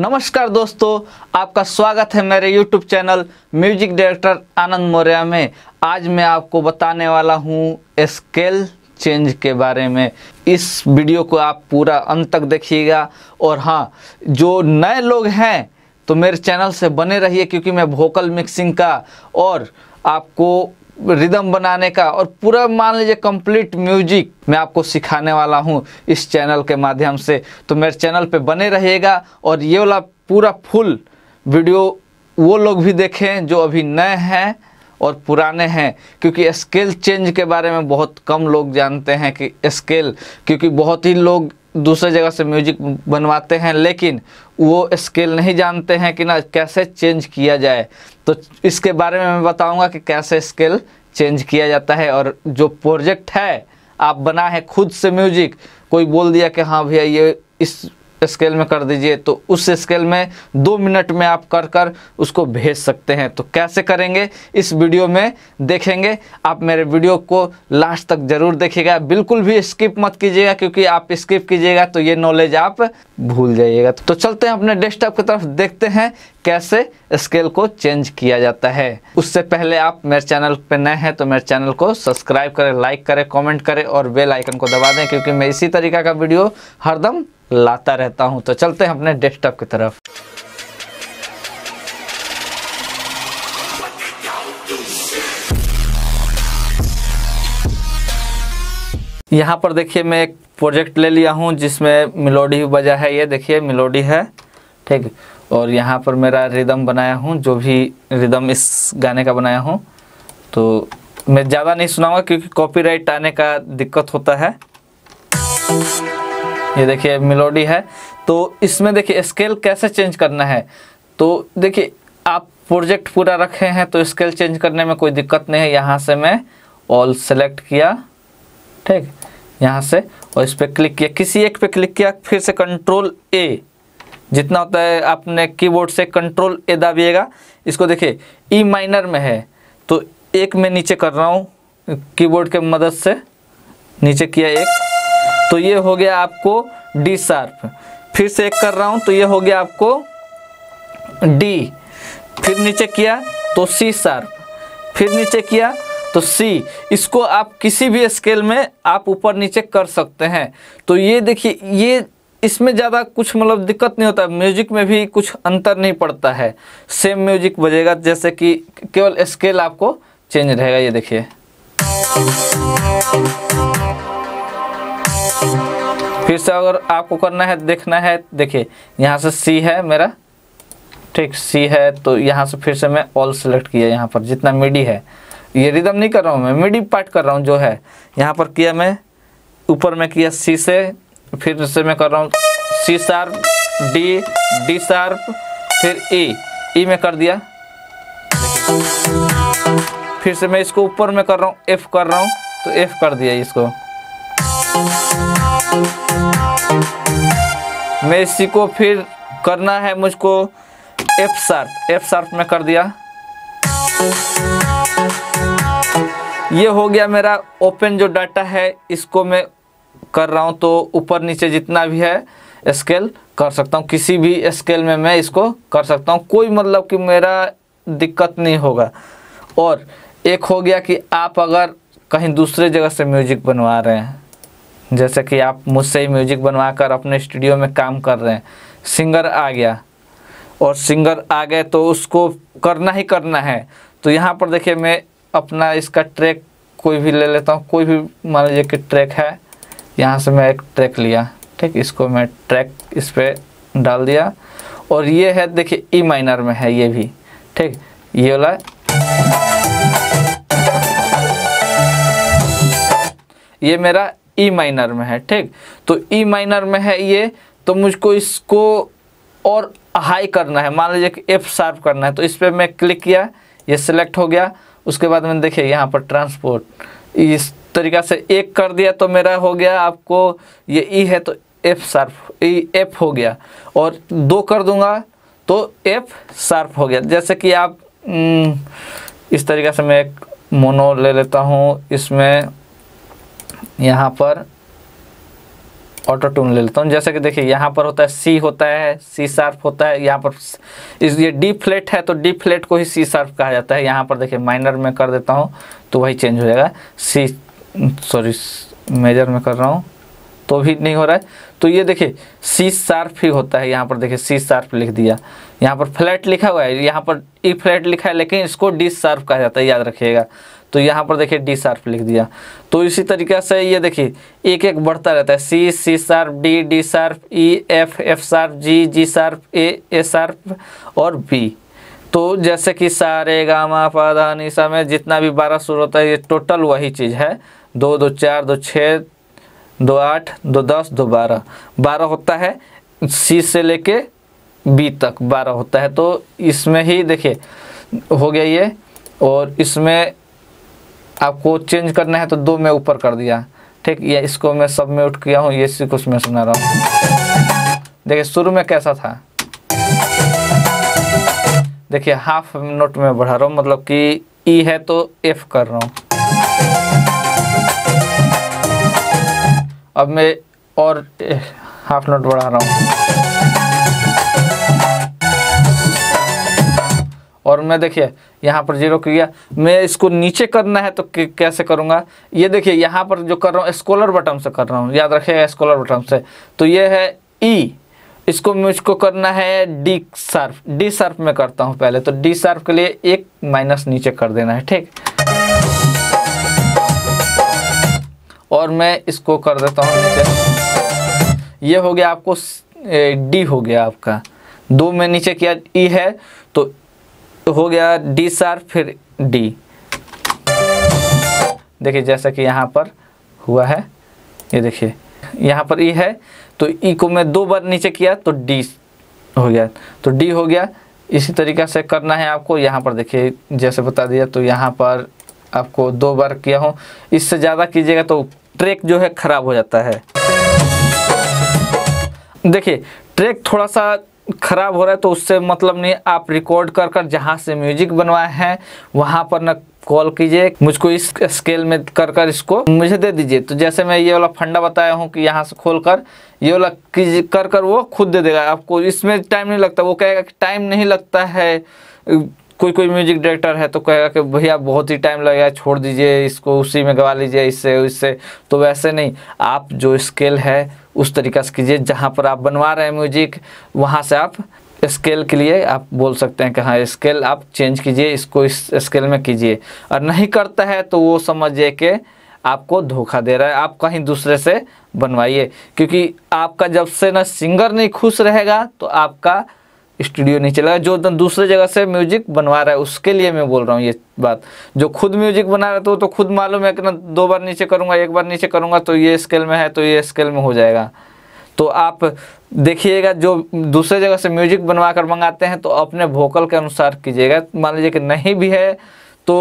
नमस्कार दोस्तों आपका स्वागत है मेरे YouTube channel music director Anand Maurya में आज मैं आपको बताने वाला हूँ स्केल चेंज के बारे में इस वीडियो को आप पूरा अंत तक देखिएगा और हाँ जो नए लोग हैं तो मेरे चैनल से बने रहिए क्योंकि मैं वोकल मिक्सिंग का और आपको रिदम बनाने का और पूरा मान लीजिए कंप्लीट म्यूजिक मैं आपको सिखाने वाला हूँ इस चैनल के माध्यम से तो मेरे चैनल पे बने रहिएगा और ये वाला पूरा फुल वीडियो वो लोग भी देखें जो अभी नए हैं और पुराने हैं क्योंकि स्केल चेंज के बारे में बहुत कम लोग जानते हैं कि स्केल क्योंकि बहुत ही लोग दूसरे जगह से म्यूजिक बनवाते हैं लेकिन वो स्केल नहीं जानते हैं कि ना कैसे चेंज किया जाए तो इसके बारे में मैं बताऊंगा कि कैसे स्केल चेंज किया जाता है और जो प्रोजेक्ट है आप बना है खुद से म्यूजिक कोई बोल दिया कि हाँ भैया ये इस स्केल में कर दीजिए तो उस स्केल में दो मिनट में आप कर कर उसको भेज सकते हैं तो कैसे करेंगे इस वीडियो में देखेंगे आप मेरे वीडियो को लास्ट तक ज़रूर देखिएगा बिल्कुल भी स्किप मत कीजिएगा क्योंकि आप स्किप कीजिएगा तो ये नॉलेज आप भूल जाइएगा तो चलते हैं अपने डेस्कटॉप की तरफ देखते हैं कैसे स्केल को चेंज किया जाता है उससे पहले आप मेरे चैनल पर नए हैं तो मेरे चैनल को सब्सक्राइब करें लाइक करें कॉमेंट करें और बेल आइकन को दबा दें क्योंकि मैं इसी तरीका का वीडियो हरदम लाता रहता हूँ तो चलते हैं अपने डेस्कटॉप की तरफ यहाँ पर देखिए मैं एक प्रोजेक्ट ले लिया हूँ जिसमें मिलोडी बजा है ये देखिए मिलोडी है ठीक और यहाँ पर मेरा रिदम बनाया हूँ जो भी रिदम इस गाने का बनाया हूँ तो मैं ज़्यादा नहीं सुनाऊंगा क्योंकि कॉपीराइट आने का दिक्कत होता है ये देखिए मिलोडी है तो इसमें देखिए स्केल कैसे चेंज करना है तो देखिए आप प्रोजेक्ट पूरा रखे हैं तो स्केल चेंज करने में कोई दिक्कत नहीं है यहाँ से मैं ऑल सेलेक्ट किया ठीक यहाँ से और इस पर क्लिक किया किसी एक पे क्लिक किया फिर से कंट्रोल ए जितना होता है आपने कीबोर्ड से कंट्रोल ए दाबिएगा इसको देखिए ई e माइनर में है तो एक में नीचे कर रहा हूँ कीबोर्ड के मदद से नीचे किया एक तो ये हो गया आपको डी शार्प फिर से एक कर रहा हूँ तो ये हो गया आपको डी फिर नीचे किया तो सी शार्प फिर नीचे किया तो सी इसको आप किसी भी स्केल में आप ऊपर नीचे कर सकते हैं तो ये देखिए ये इसमें ज़्यादा कुछ मतलब दिक्कत नहीं होता म्यूजिक में भी कुछ अंतर नहीं पड़ता है सेम म्यूजिक बजेगा जैसे कि केवल स्केल आपको चेंज रहेगा ये देखिए फिर से अगर आपको करना है देखना है देखिए यहाँ से सी है मेरा ठीक सी है तो यहाँ से फिर से मैं ऑल सेलेक्ट किया यहाँ पर जितना मिडी है ये रिदम नहीं कर रहा हूँ मैं मिडी पार्ट कर रहा हूँ जो है यहाँ पर किया मैं ऊपर में किया सी से फिर से मैं कर रहा हूँ C sharp D D sharp फिर ई e। ई e में कर दिया फिर से मैं इसको ऊपर में कर रहा हूँ एफ कर रहा हूँ तो एफ कर दिया इसको मैं इसी को फिर करना है मुझको एफ शार्प एफ शार्प में कर दिया ये हो गया मेरा ओपन जो डाटा है इसको मैं कर रहा हूँ तो ऊपर नीचे जितना भी है स्केल कर सकता हूँ किसी भी स्केल में मैं इसको कर सकता हूँ कोई मतलब कि मेरा दिक्कत नहीं होगा और एक हो गया कि आप अगर कहीं दूसरे जगह से म्यूजिक बनवा रहे हैं जैसे कि आप मुझसे ही म्यूजिक बनवा कर अपने स्टूडियो में काम कर रहे हैं सिंगर आ गया और सिंगर आ गए तो उसको करना ही करना है तो यहाँ पर देखिए मैं अपना इसका ट्रैक कोई भी ले लेता हूँ कोई भी मान लीजिए कि ट्रैक है यहाँ से मैं एक ट्रैक लिया ठीक इसको मैं ट्रैक इस पर डाल दिया और ये है देखिए ई e माइनर में है ये भी ठीक ये वाला ये मेरा ई e माइनर में है ठीक तो ई e माइनर में है ये तो मुझको इसको और हाई करना है मान लीजिए कि एफ शार्प करना है तो इस पर मैं क्लिक किया ये सिलेक्ट हो गया उसके बाद मैंने देखिए यहाँ पर ट्रांसपोर्ट इस तरीका से एक कर दिया तो मेरा हो गया आपको ये ई e है तो एफ शार्प ई एफ हो गया और दो कर दूंगा तो एफ शार्प हो गया जैसे कि आप हम्म, इस तरीके से मैं एक मोनो ले लेता हूँ इसमें यहाँ पर ऑटो टून ले लेता हूँ जैसे कि देखिए यहाँ पर होता है सी होता है सी शार्प होता है यहाँ पर इस ये डी फ्लेट है तो डी फ्लेट को ही सी शार्प कहा जाता है यहाँ पर देखिए माइनर में कर देता हूँ तो वही चेंज हो जाएगा सी सॉरी मेजर में कर रहा हूँ तो भी नहीं हो रहा है तो ये देखिए सी शार्प ही होता है यहाँ पर देखिए सी शार्प लिख दिया यहाँ पर फ्लैट लिखा हुआ है यहाँ पर ई फ्लैट लिखा है लेकिन इसको डी सार्फ कहा जाता है याद रखिएगा तो यहाँ पर देखिए डी सार्फ लिख दिया तो इसी तरीके से ये देखिए एक एक बढ़ता रहता है C C sharp D D sharp E F F sharp G G sharp A A sharp और बी तो जैसे कि सारे गामा पादा निशा में जितना भी बारह सुर होता है ये टोटल वही चीज़ है दो दो चार दो छः दो आठ दो दस दो बारह बारह होता है सी से लेके बी तक बारह होता है तो इसमें ही देखिए हो गया ये और इसमें आपको चेंज करना है तो दो में ऊपर कर दिया ठीक ये इसको मैं सब में उठ किया हूँ ये कुछ मैं सुना रहा हूँ देखिए शुरू में कैसा था देखिए हाफ नोट में बढ़ा रहा हूँ मतलब कि ई e है तो एफ कर रहा हूँ अब मैं और हाफ नोट बढ़ा रहा हूँ और मैं देखिए यहाँ पर जीरो किया मैं इसको नीचे करना है तो कैसे करूँगा ये देखिए यहाँ पर जो कर रहा हूँ स्कोलर बटन से कर रहा हूँ याद रखिएगा स्कोलर बटन से तो ये है ई e। इसको मुझको करना है डी सर्फ डी सर्फ में करता हूँ पहले तो डी सर्फ के लिए एक माइनस नीचे कर देना है ठीक और मैं इसको कर देता हूँ नीचे ये हो गया आपको डी हो गया आपका दो में नीचे किया ई e है तो तो हो गया डी सार फिर डी देखिए जैसा कि यहाँ पर हुआ है ये देखिए यहाँ पर ई है तो ई को मैं दो बार नीचे किया तो डी हो गया तो डी हो गया इसी तरीका से करना है आपको यहाँ पर देखिए जैसे बता दिया तो यहाँ पर आपको दो बार किया हूँ इससे ज़्यादा कीजिएगा तो ट्रैक जो है ख़राब हो जाता है देखिए ट्रैक थोड़ा सा ख़राब हो रहा है तो उससे मतलब नहीं आप रिकॉर्ड कर कर जहाँ से म्यूजिक बनवाए हैं वहाँ पर न कॉल कीजिए मुझको इस स्केल में कर कर इसको मुझे दे दीजिए तो जैसे मैं ये वाला फंडा बताया हूँ कि यहाँ से खोल कर ये वाला कीजिए कर कर वो खुद दे देगा आपको इसमें टाइम नहीं लगता वो कहेगा कि टाइम नहीं लगता है कोई कोई म्यूजिक डायरेक्टर है तो कहेगा कि भैया बहुत ही टाइम लगेगा छोड़ दीजिए इसको उसी में गवा लीजिए इससे इससे तो वैसे नहीं आप जो स्केल है उस तरीका से कीजिए जहाँ पर आप बनवा रहे हैं म्यूजिक वहाँ से आप स्केल के लिए आप बोल सकते हैं कि हाँ स्केल आप चेंज कीजिए इसको इस स्केल में कीजिए और नहीं करता है तो वो समझिए कि आपको धोखा दे रहा है आप कहीं दूसरे से बनवाइए क्योंकि आपका जब से ना सिंगर नहीं खुश रहेगा तो आपका स्टूडियो नहीं चला जो तो दूसरे जगह से म्यूजिक बनवा रहा है उसके लिए मैं बोल रहा हूँ ये बात जो खुद म्यूजिक बना रहा था तो, तो खुद मालूम है कि ना दो बार नीचे करूँगा एक बार नीचे करूँगा तो ये स्केल में है तो ये स्केल में हो जाएगा तो आप देखिएगा जो दूसरे जगह से म्यूजिक बनवा कर मंगाते हैं तो अपने वोकल के अनुसार कीजिएगा मान लीजिए कि नहीं भी है तो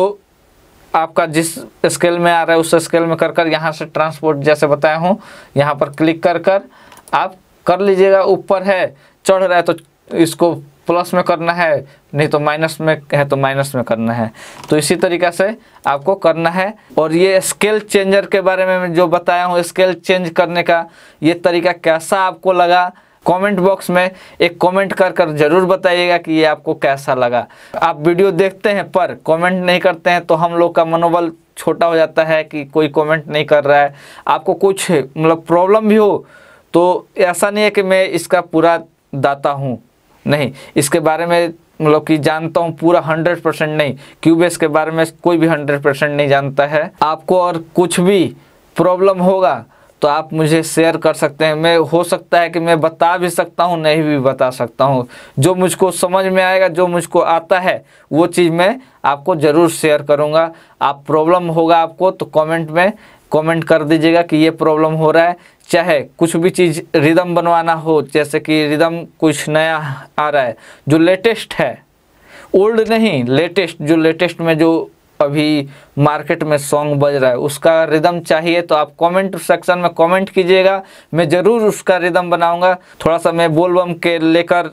आपका जिस स्केल में आ रहा है उस स्केल में कर कर यहाँ से ट्रांसपोर्ट जैसे बताया हूँ यहाँ पर क्लिक कर कर आप कर लीजिएगा ऊपर है चढ़ रहा है तो तो इसको प्लस में करना है नहीं तो माइनस में है तो माइनस में करना है तो इसी तरीका से आपको करना है और ये स्केल चेंजर के बारे में जो बताया हूँ स्केल चेंज करने का ये तरीका कैसा आपको लगा कमेंट बॉक्स में एक कमेंट कर कर जरूर बताइएगा कि ये आपको कैसा लगा आप वीडियो देखते हैं पर कमेंट नहीं करते हैं तो हम लोग का मनोबल छोटा हो जाता है कि कोई कमेंट नहीं कर रहा है आपको कुछ मतलब प्रॉब्लम भी हो तो ऐसा नहीं है कि मैं इसका पूरा दाता हूँ नहीं इसके बारे में मतलब कि जानता हूँ पूरा हंड्रेड परसेंट नहीं क्यूबेस के बारे में कोई भी हंड्रेड परसेंट नहीं जानता है आपको और कुछ भी प्रॉब्लम होगा तो आप मुझे शेयर कर सकते हैं मैं हो सकता है कि मैं बता भी सकता हूँ नहीं भी बता सकता हूँ जो मुझको समझ में आएगा जो मुझको आता है वो चीज़ मैं आपको ज़रूर शेयर करूँगा आप प्रॉब्लम होगा आपको तो कमेंट में कमेंट कर दीजिएगा कि ये प्रॉब्लम हो रहा है चाहे कुछ भी चीज़ रिदम बनवाना हो जैसे कि रिदम कुछ नया आ रहा है जो लेटेस्ट है ओल्ड नहीं लेटेस्ट जो लेटेस्ट में जो अभी मार्केट में सॉन्ग बज रहा है उसका रिदम चाहिए तो आप कमेंट सेक्शन में कमेंट कीजिएगा मैं ज़रूर उसका रिदम बनाऊंगा थोड़ा सा मैं बोलबम के लेकर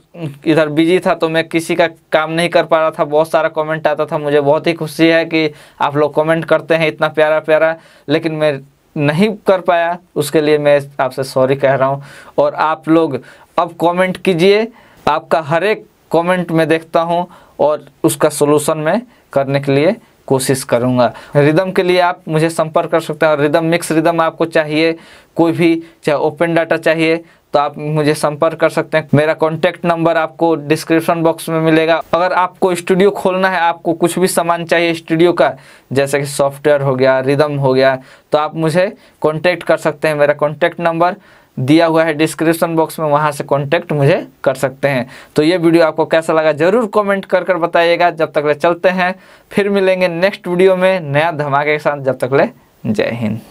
इधर बिजी था तो मैं किसी का काम नहीं कर पा रहा था बहुत सारा कमेंट आता था मुझे बहुत ही खुशी है कि आप लोग कमेंट करते हैं इतना प्यारा प्यारा लेकिन मैं नहीं कर पाया उसके लिए मैं आपसे सॉरी कह रहा हूँ और आप लोग अब कॉमेंट कीजिए आपका हर एक कॉमेंट मैं देखता हूँ और उसका सोलूशन मैं करने के लिए कोशिश करूँगा रिदम के लिए आप मुझे संपर्क कर सकते हैं रिदम मिक्स रिदम आपको चाहिए कोई भी चाहे ओपन डाटा चाहिए तो आप मुझे संपर्क कर सकते हैं मेरा कॉन्टैक्ट नंबर आपको डिस्क्रिप्शन बॉक्स में मिलेगा अगर आपको स्टूडियो खोलना है आपको कुछ भी सामान चाहिए स्टूडियो का जैसे कि सॉफ्टवेयर हो गया रिदम हो गया तो आप मुझे कॉन्टैक्ट कर सकते हैं मेरा कॉन्टैक्ट नंबर दिया हुआ है डिस्क्रिप्शन बॉक्स में वहाँ से कॉन्टैक्ट मुझे कर सकते हैं तो ये वीडियो आपको कैसा लगा ज़रूर कमेंट कर कर बताइएगा जब तक ले चलते हैं फिर मिलेंगे नेक्स्ट वीडियो में नया धमाके के साथ जब तक ले जय हिंद